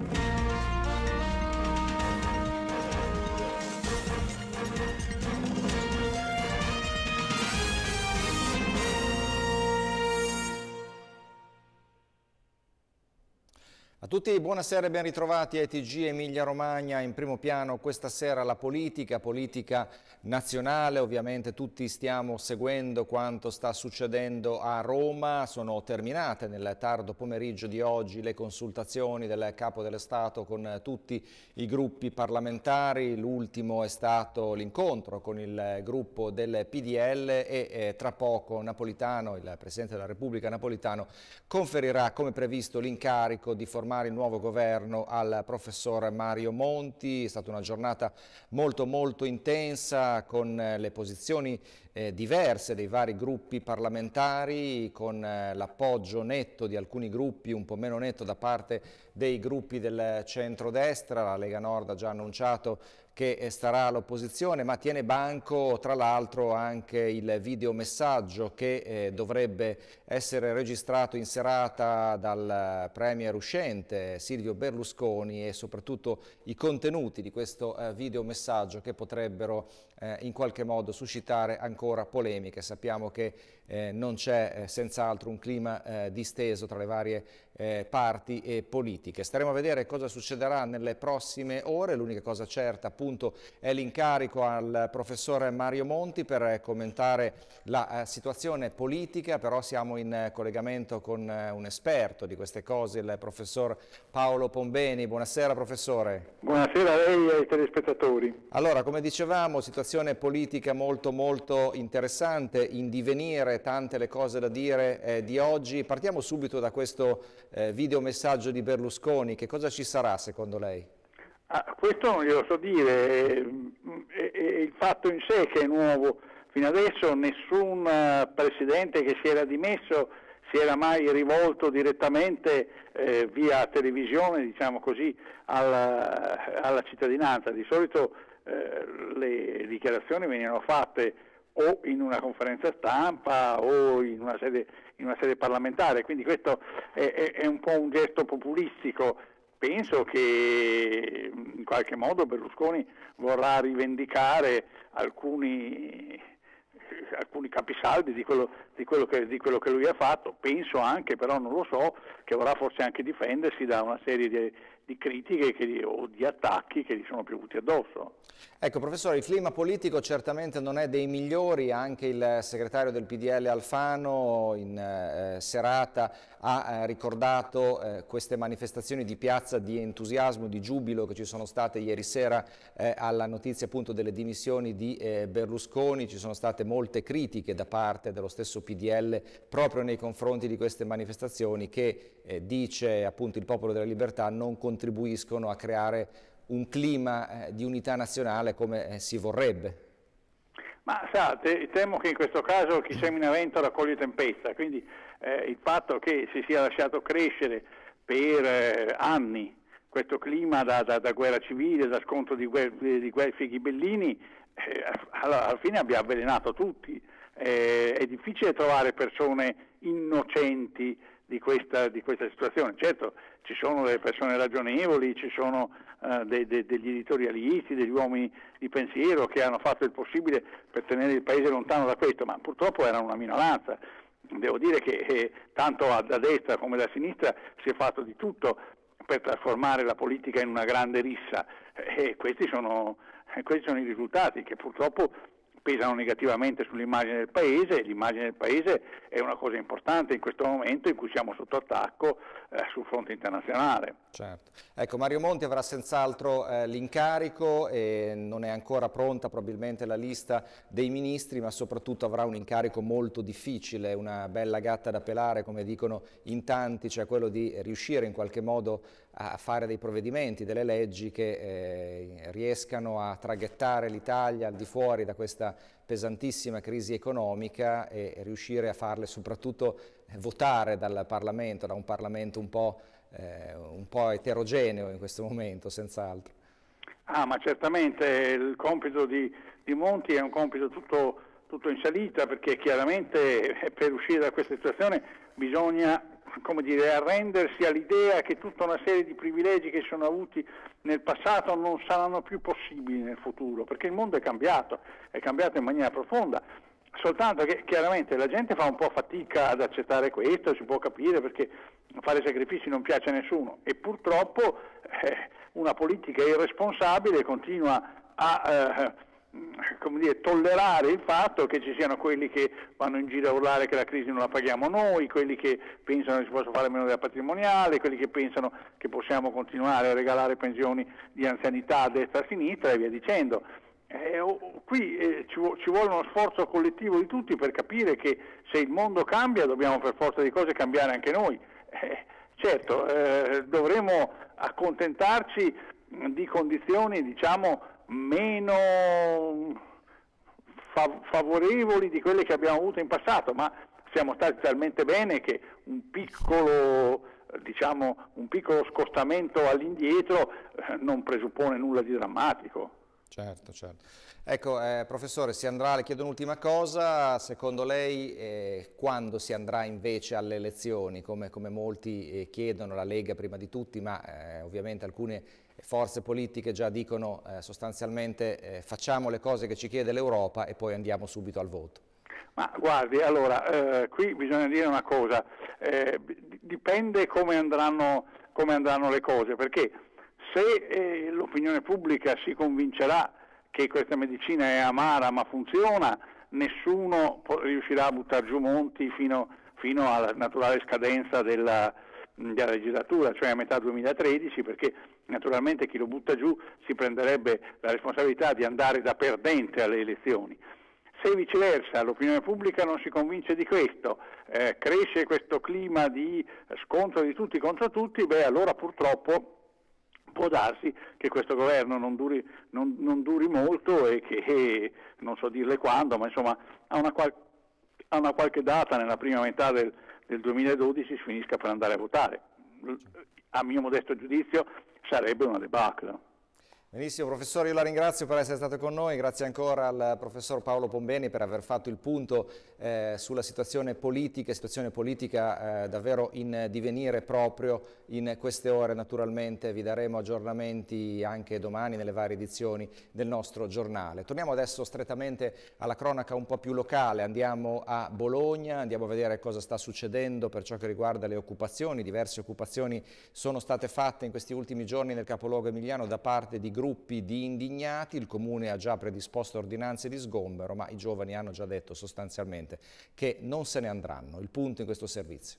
thank you tutti buonasera e ben ritrovati a ETG Emilia Romagna. In primo piano questa sera la politica, politica nazionale. Ovviamente tutti stiamo seguendo quanto sta succedendo a Roma. Sono terminate nel tardo pomeriggio di oggi le consultazioni del Capo dello Stato con tutti i gruppi parlamentari. L'ultimo è stato l'incontro con il gruppo del PDL e eh, tra poco Napolitano, il Presidente della Repubblica Napolitano, conferirà come previsto l'incarico di formare confermare il nuovo governo al professor Mario Monti. È stata una giornata molto molto intensa con eh, le posizioni eh, diverse dei vari gruppi parlamentari con eh, l'appoggio netto di alcuni gruppi, un po' meno netto da parte dei gruppi del centrodestra, la Lega Nord ha già annunciato che eh, starà all'opposizione, ma tiene banco tra l'altro anche il videomessaggio che eh, dovrebbe essere registrato in serata dal eh, premier uscente Silvio Berlusconi e soprattutto i contenuti di questo eh, videomessaggio che potrebbero eh, in qualche modo suscitare ancora polemiche. Sappiamo che eh, non c'è eh, senz'altro un clima eh, disteso tra le varie eh, parti e politiche. Staremo a vedere cosa succederà nelle prossime ore, l'unica cosa certa appunto è l'incarico al professore Mario Monti per commentare la eh, situazione politica, però siamo in eh, collegamento con eh, un esperto di queste cose, il professor Paolo Pombeni. Buonasera professore. Buonasera a lei e ai telespettatori. Allora, come dicevamo, situazione politica molto molto interessante, in divenire, tante le cose da dire eh, di oggi. Partiamo subito da questo eh, videomessaggio di Berlusconi, che cosa ci sarà secondo lei? Ah, questo non glielo so dire, è, eh, è mm, eh, eh, il fatto in sé che è nuovo. Fino adesso nessun presidente che si era dimesso si era mai rivolto direttamente eh, via televisione diciamo così, alla, alla, cittadinanza. Di solito eh, le dichiarazioni venivano fatte o in una conferenza stampa o in una sede, in una sede parlamentare. Quindi questo è, è, è un po' un gesto populistico penso che in qualche modo Berlusconi vorrà rivendicare alcuni, alcuni capisaldi di quello, di, quello che, di quello, che, lui ha fatto, penso anche, però non lo so, che vorrà forse anche difendersi da una serie di, di critiche che, o di attacchi che gli sono piovuti addosso. Ecco, professore, il clima politico certamente non è dei migliori, anche il segretario del PDL Alfano in eh, serata ha eh, ricordato eh, queste manifestazioni di piazza di entusiasmo, di giubilo che ci sono state ieri sera eh, alla notizia appunto delle dimissioni di eh, Berlusconi, ci sono state molte critiche da parte dello stesso PDL proprio nei confronti di queste manifestazioni che eh, dice appunto il popolo della libertà non continua contribuiscono a creare un clima eh, di unità nazionale come eh, si vorrebbe. Ma sa, te, temo che in questo caso chi semina vento raccoglie tempesta, quindi eh, il fatto che si sia lasciato crescere per eh, anni questo clima da, da, da, guerra civile, da scontro di, guer, di Guelfi Ghibellini, alla, alla, fine abbia avvelenato tutti. è difficile trovare persone innocenti di questa, di questa, situazione. Certo, ci sono delle persone ragionevoli, ci sono uh, de, de, degli editorialisti, degli uomini di pensiero che hanno fatto il possibile per tenere il paese lontano da questo, ma purtroppo era una minoranza. Devo dire che eh, tanto a, da destra come da sinistra si è fatto di tutto per trasformare la politica in una grande rissa e eh, questi sono, eh, questi sono i risultati che purtroppo pesano negativamente sull'immagine del paese, e l'immagine del paese è una cosa importante in questo momento in cui siamo sotto attacco eh, sul fronte internazionale. Certo. Ecco, Mario Monti avrà senz'altro eh, l'incarico e non è ancora pronta probabilmente la lista dei ministri, ma soprattutto avrà un incarico molto difficile, una bella gatta da pelare, come dicono in tanti, cioè quello di riuscire in qualche modo a fare dei provvedimenti, delle leggi che eh, riescano a traghettare l'Italia al di fuori da questa pesantissima crisi economica e, e riuscire a farle soprattutto eh, votare dal Parlamento, da un Parlamento un po', eh, un po eterogeneo in questo momento, senz'altro. Ah, ma certamente il compito di, di Monti è un compito tutto, tutto in salita perché chiaramente eh, per uscire da questa situazione bisogna come dire, arrendersi all'idea che tutta una serie di privilegi che sono avuti nel passato non saranno più possibili nel futuro, perché il mondo è cambiato, è cambiato in maniera profonda. Soltanto che chiaramente la gente fa un po' fatica ad accettare questo, si può capire perché fare sacrifici non piace a nessuno e purtroppo eh, una politica irresponsabile continua a eh, eh, come dire, tollerare il fatto che ci siano quelli che vanno in giro a urlare che la crisi non la paghiamo noi, quelli che pensano che si possa fare meno della patrimoniale, quelli che pensano che possiamo continuare a regalare pensioni di anzianità a destra e a sinistra e via dicendo. Eh, qui eh, ci, ci, vuole uno sforzo collettivo di tutti per capire che se il mondo cambia dobbiamo per forza di cose cambiare anche noi. Eh, certo, eh, dovremo accontentarci di condizioni diciamo meno fav- favorevoli di quelle che abbiamo avuto in passato, ma siamo stati talmente bene che un piccolo, diciamo, un piccolo scostamento all'indietro eh, non presuppone nulla di drammatico. Certo, certo. Ecco, eh, professore, si andrà, le chiedo un'ultima cosa, secondo lei eh, quando si andrà invece alle elezioni, come, come molti eh, chiedono, la Lega prima di tutti, ma eh, ovviamente alcune forze politiche già dicono eh, sostanzialmente eh, facciamo le cose che ci chiede l'Europa e poi andiamo subito al voto. Ma guardi, allora, eh, qui bisogna dire una cosa, eh, dipende come andranno, come andranno, le cose, perché se eh, l'opinione pubblica si convincerà che questa medicina è amara ma funziona, nessuno riuscirà a buttare giù Monti fino, fino alla naturale scadenza della, della legislatura, cioè a metà 2013, perché naturalmente chi lo butta giù si prenderebbe la responsabilità di andare da perdente alle elezioni. Se viceversa l'opinione pubblica non si convince di questo, eh, cresce questo clima di scontro di tutti contro tutti, beh allora purtroppo può darsi che questo governo non duri, non, non duri molto e che eh, non so dirle quando, ma insomma a una, qual- a una qualche data nella prima metà del, del 2012 si finisca per andare a votare. A mio modesto giudizio sarebbe una debacle. Benissimo, professore, io la ringrazio per essere stato con noi, grazie ancora al professor Paolo Pombeni per aver fatto il punto eh, sulla situazione politica, situazione politica eh, davvero in divenire proprio in queste ore naturalmente, vi daremo aggiornamenti anche domani nelle varie edizioni del nostro giornale. Torniamo adesso strettamente alla cronaca un po' più locale, andiamo a Bologna, andiamo a vedere cosa sta succedendo per ciò che riguarda le occupazioni, diverse occupazioni sono state fatte in questi ultimi giorni nel capoluogo emiliano da parte di gruppi di indignati, il Comune ha già predisposto ordinanze di sgombero, ma i giovani hanno già detto sostanzialmente che non se ne andranno. Il punto in questo servizio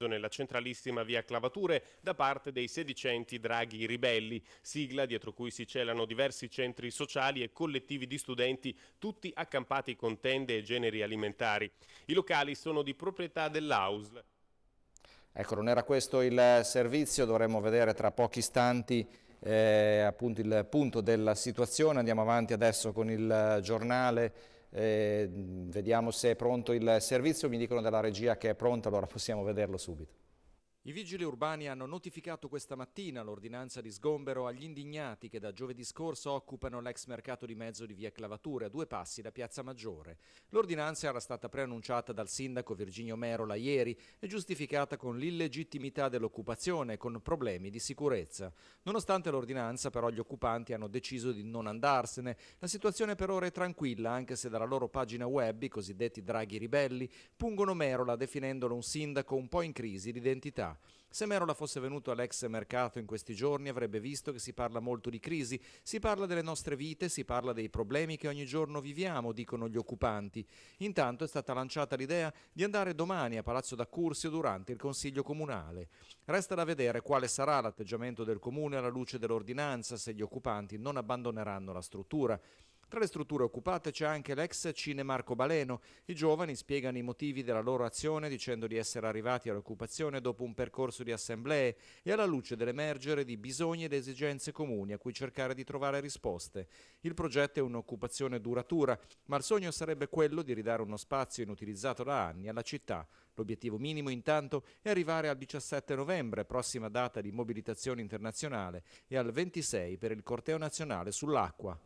nella centralissima via Clavature da parte dei sedicenti Draghi Ribelli, sigla dietro cui si celano diversi centri sociali e collettivi di studenti, tutti accampati con tende e generi alimentari. I locali sono di proprietà dell'AUSL. Ecco, non era questo il servizio, dovremmo vedere tra pochi istanti eh, appunto il punto della situazione. Andiamo avanti adesso con il giornale, eh, vediamo se è pronto il servizio, mi dicono dalla regia che è pronto, allora possiamo vederlo subito. I vigili urbani hanno notificato questa mattina l'ordinanza di sgombero agli indignati che da giovedì scorso occupano l'ex mercato di mezzo di via Clavature, a due passi da Piazza Maggiore. L'ordinanza era stata preannunciata dal sindaco Virginio Merola ieri e giustificata con l'illegittimità dell'occupazione e con problemi di sicurezza. Nonostante l'ordinanza, però, gli occupanti hanno deciso di non andarsene. La situazione per ora è tranquilla, anche se dalla loro pagina web i cosiddetti draghi ribelli pungono Merola definendolo un sindaco un po' in crisi d'identità. Se Merola fosse venuto all'ex mercato in questi giorni avrebbe visto che si parla molto di crisi, si parla delle nostre vite, si parla dei problemi che ogni giorno viviamo, dicono gli occupanti. Intanto è stata lanciata l'idea di andare domani a Palazzo d'Accursio durante il Consiglio Comunale. Resta da vedere quale sarà l'atteggiamento del Comune alla luce dell'ordinanza se gli occupanti non abbandoneranno la struttura. Tra le strutture occupate c'è anche l'ex cinema Baleno. I giovani spiegano i motivi della loro azione dicendo di essere arrivati all'occupazione dopo un percorso di assemblee e alla luce dell'emergere di bisogni ed esigenze comuni a cui cercare di trovare risposte. Il progetto è un'occupazione duratura, ma il sogno sarebbe quello di ridare uno spazio inutilizzato da anni alla città. L'obiettivo minimo intanto è arrivare al 17 novembre, prossima data di mobilitazione internazionale, e al 26 per il corteo nazionale sull'acqua.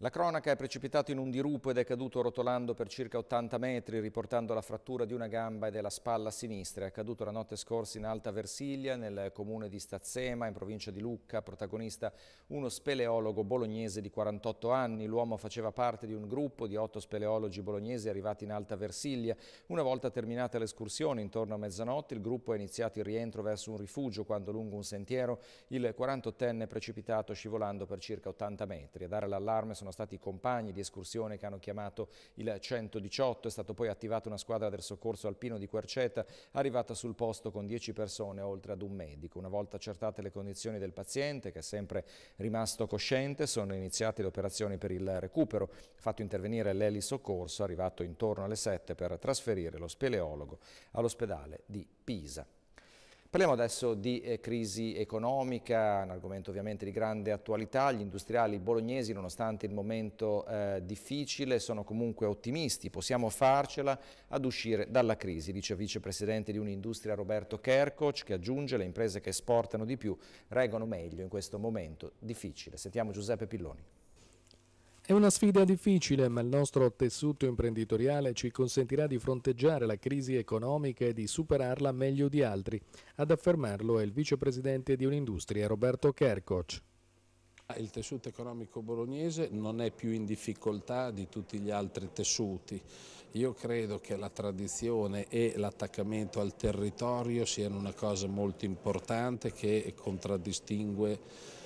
La cronaca è precipitato in un dirupo ed è caduto rotolando per circa 80 metri, riportando la frattura di una gamba e della spalla sinistra. È accaduto la notte scorsa in Alta Versilia, nel comune di Stazzema, in provincia di Lucca, protagonista uno speleologo bolognese di 48 anni. L'uomo faceva parte di un gruppo di otto speleologi bolognesi arrivati in Alta Versilia. Una volta terminata l'escursione, intorno a mezzanotte, il gruppo ha iniziato il rientro verso un rifugio quando lungo un sentiero il 48enne è precipitato scivolando per circa 80 metri. A dare l'allarme sono sono stati compagni di escursione che hanno chiamato il 118, è stata poi attivata una squadra del soccorso alpino di Querceta arrivata sul posto con 10 persone oltre ad un medico. Una volta accertate le condizioni del paziente, che è sempre rimasto cosciente, sono iniziate le operazioni per il recupero, fatto intervenire l'Eli Soccorso arrivato intorno alle 7 per trasferire lo speleologo all'ospedale di Pisa. Parliamo adesso di eh, crisi economica, un argomento ovviamente di grande attualità. Gli industriali bolognesi, nonostante il momento eh, difficile, sono comunque ottimisti. Possiamo farcela ad uscire dalla crisi, dice il vicepresidente di Un'Industria Roberto Kerkoc, che aggiunge le imprese che esportano di più reggono meglio in questo momento difficile. Sentiamo Giuseppe Pilloni. È una sfida difficile, ma il nostro tessuto imprenditoriale ci consentirà di fronteggiare la crisi economica e di superarla meglio di altri. Ad affermarlo è il vicepresidente di Un'Industria, Roberto Kerkoc. Ah, il tessuto economico bolognese non è più in difficoltà di tutti gli altri tessuti. Io credo che la tradizione e l'attaccamento al territorio siano una cosa molto importante che contraddistingue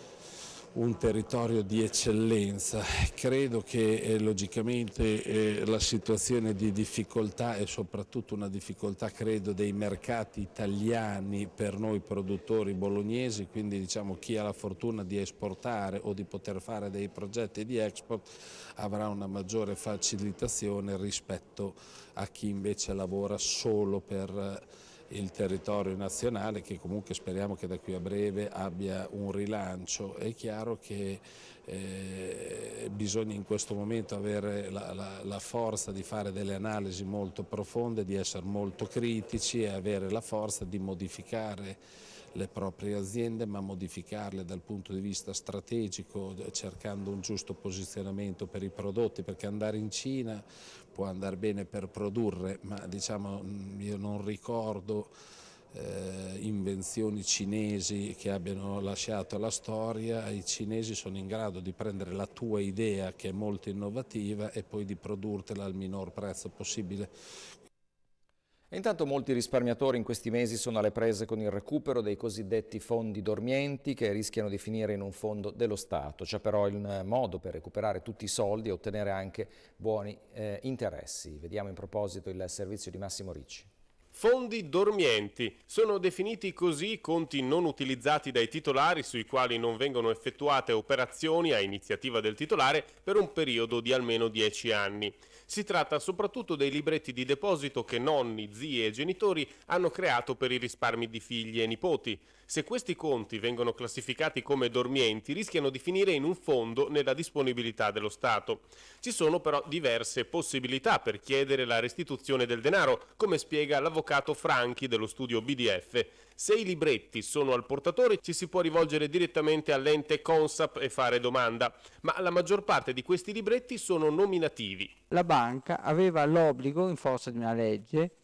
un territorio di eccellenza. Credo che eh, logicamente eh, la situazione di difficoltà e soprattutto una difficoltà credo, dei mercati italiani per noi produttori bolognesi, quindi diciamo, chi ha la fortuna di esportare o di poter fare dei progetti di export avrà una maggiore facilitazione rispetto a chi invece lavora solo per eh, il territorio nazionale che comunque speriamo che da qui a breve abbia un rilancio. È chiaro che eh, bisogna in questo momento avere la, la, la, forza di fare delle analisi molto profonde, di essere molto critici e avere la forza di modificare le proprie aziende ma modificarle dal punto di vista strategico cercando un giusto posizionamento per i prodotti perché andare in Cina può andare bene per produrre ma diciamo mm, io non ricordo eh, invenzioni cinesi che abbiano lasciato la storia, i cinesi sono in grado di prendere la tua idea che è molto innovativa e poi di produrtela al minor prezzo possibile intanto molti risparmiatori in questi mesi sono alle prese con il recupero dei cosiddetti fondi dormienti che rischiano di finire in un fondo dello Stato. C'è però il modo per recuperare tutti i soldi e ottenere anche buoni eh, interessi. Vediamo in proposito il servizio di Massimo Ricci. Fondi dormienti sono definiti così conti non utilizzati dai titolari sui quali non vengono effettuate operazioni a iniziativa del titolare per un periodo di almeno 10 anni. Si tratta soprattutto dei libretti di deposito che nonni, zii e genitori hanno creato per i risparmi di figli e nipoti. Se questi conti vengono classificati come dormienti, rischiano di finire in un fondo nella disponibilità dello Stato. Ci sono però diverse possibilità per chiedere la restituzione del denaro, come spiega l'avvocato Franchi dello studio BDF. Se i libretti sono al portatore ci si può rivolgere direttamente all'ente CONSAP e fare domanda, ma la maggior parte di questi libretti sono nominativi. La banca aveva l'obbligo, in forza di una legge,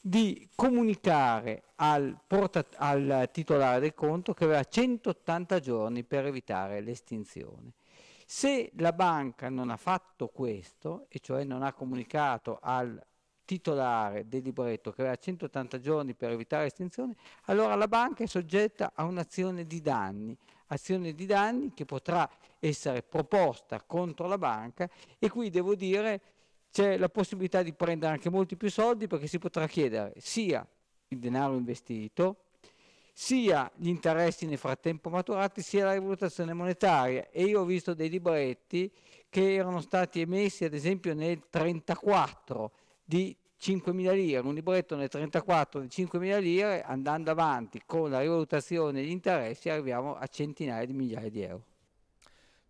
di comunicare al, portat- al titolare del conto che aveva 180 giorni per evitare l'estinzione. Se la banca non ha fatto questo, e cioè non ha comunicato al titolare del libretto che aveva 180 giorni per evitare estinzione, allora la banca è soggetta a un'azione di danni, azione di danni che potrà essere proposta contro la banca e qui devo dire c'è la possibilità di prendere anche molti più soldi perché si potrà chiedere sia il denaro investito, sia gli interessi nel frattempo maturati, sia la rivalutazione monetaria. E io ho visto dei libretti che erano stati emessi, ad esempio, nel 1934 di 5.000 lire, un libretto nel 34 di 5.000 lire, andando avanti con la rivalutazione degli interessi arriviamo a centinaia di migliaia di euro.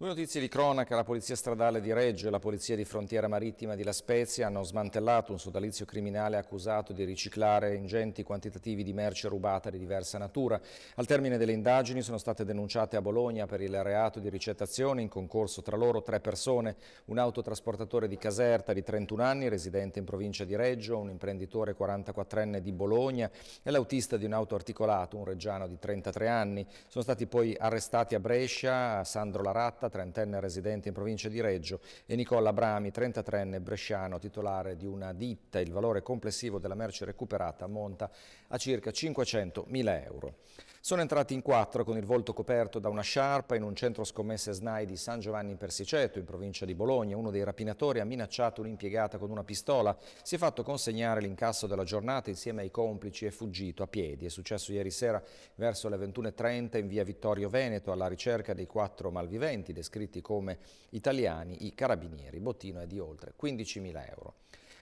Due notizie di cronaca, la Polizia Stradale di Reggio e la Polizia di Frontiera Marittima di La Spezia hanno smantellato un sodalizio criminale accusato di riciclare ingenti quantitativi di merce rubata di diversa natura. Al termine delle indagini sono state denunciate a Bologna per il reato di ricettazione, in concorso tra loro tre persone, un autotrasportatore di Caserta di 31 anni, residente in provincia di Reggio, un imprenditore 44enne di Bologna e l'autista di un auto articolato, un reggiano di 33 anni. Sono stati poi arrestati a Brescia Sandro Laratta, trentenne residente in provincia di Reggio, e Nicola Brami, 33enne bresciano, titolare di una ditta. Il valore complessivo della merce recuperata ammonta a circa 500.000 euro. Sono entrati in quattro con il volto coperto da una sciarpa in un centro scommesse SNAI di San Giovanni in Persiceto, in provincia di Bologna. Uno dei rapinatori ha minacciato un'impiegata con una pistola. Si è fatto consegnare l'incasso della giornata insieme ai complici e fuggito a piedi. È successo ieri sera verso le 21.30 in via Vittorio Veneto alla ricerca dei quattro malviventi descritti come italiani, i carabinieri. Bottino è di oltre 15.000 euro.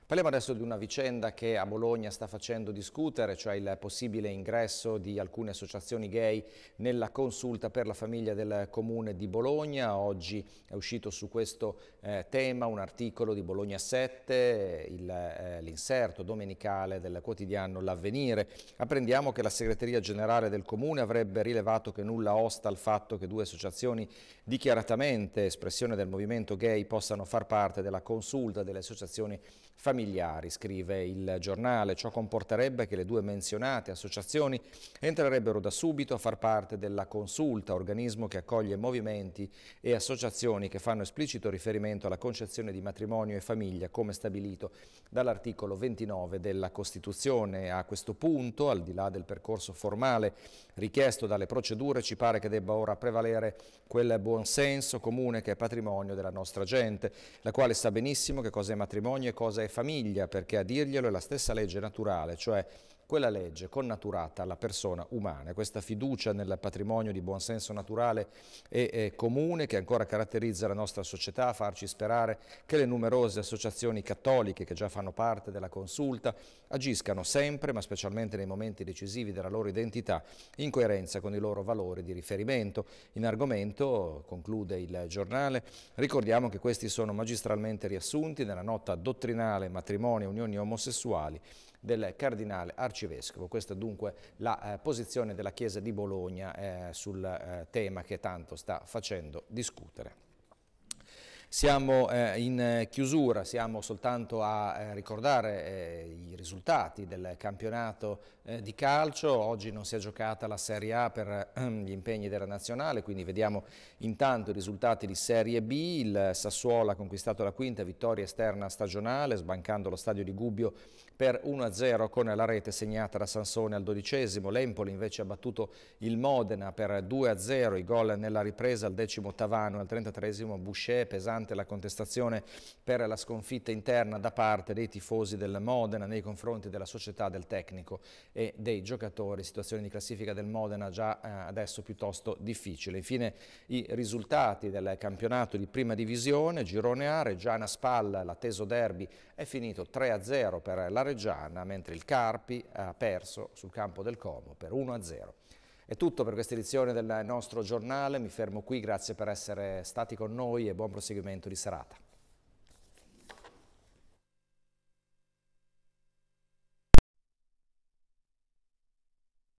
Parliamo adesso di una vicenda che a Bologna sta facendo discutere, cioè il possibile ingresso di alcune associazioni gay nella consulta per la famiglia del comune di Bologna. Oggi è uscito su questo eh, tema un articolo di Bologna 7, eh, l'inserto eh, domenicale del quotidiano L'Avvenire. Apprendiamo che la segreteria generale del comune avrebbe rilevato che nulla osta al fatto che due associazioni dichiaratamente espressione del movimento gay possano far parte della consulta delle associazioni gay familiari, scrive il giornale. Ciò comporterebbe che le due menzionate associazioni entrerebbero da subito a far parte della Consulta, organismo che accoglie movimenti e associazioni che fanno esplicito riferimento alla concezione di matrimonio e famiglia come stabilito dall'articolo 29 della Costituzione. A questo punto, al di là del percorso formale richiesto dalle procedure, ci pare che debba ora prevalere quel buonsenso comune che è patrimonio della nostra gente, la quale sa benissimo che cosa è matrimonio e cosa è famiglia, perché a dirglielo è la stessa legge naturale, cioè quella legge connaturata alla persona umana, questa fiducia nel patrimonio di buonsenso naturale e, comune che ancora caratterizza la nostra società, farci sperare che le numerose associazioni cattoliche che già fanno parte della consulta agiscano sempre, ma specialmente nei momenti decisivi della loro identità, in coerenza con i loro valori di riferimento. In argomento, conclude il giornale, ricordiamo che questi sono magistralmente riassunti nella nota dottrinale Matrimonio e Unioni Omosessuali del cardinale arcivescovo. Questa è dunque la eh, posizione della Chiesa di Bologna eh, sul eh, tema che tanto sta facendo discutere. Siamo eh, in chiusura, siamo soltanto a eh, ricordare eh, i risultati del campionato di calcio. Oggi non si è giocata la Serie A per ehm, gli impegni della nazionale, quindi vediamo intanto i risultati di Serie B. Il Sassuolo ha conquistato la quinta vittoria esterna stagionale, sbancando lo stadio di Gubbio per 1-0 con la rete segnata da Sansone al dodicesimo. L'Empoli invece ha battuto il Modena per 2-0, i gol nella ripresa al decimo Tavano, al 33 Boucher, pesante la contestazione per la sconfitta interna da parte dei tifosi del Modena nei confronti della società, del tecnico e dei giocatori, situazione di classifica del Modena già eh, adesso piuttosto difficile. Infine i risultati del campionato di prima divisione, Girone A, Reggiana Spalla, l'atteso derby è finito 3-0 per la Reggiana, mentre il Carpi ha perso sul campo del Como per 1-0. È tutto per questa edizione del nostro giornale, mi fermo qui, grazie per essere stati con noi e buon proseguimento di serata.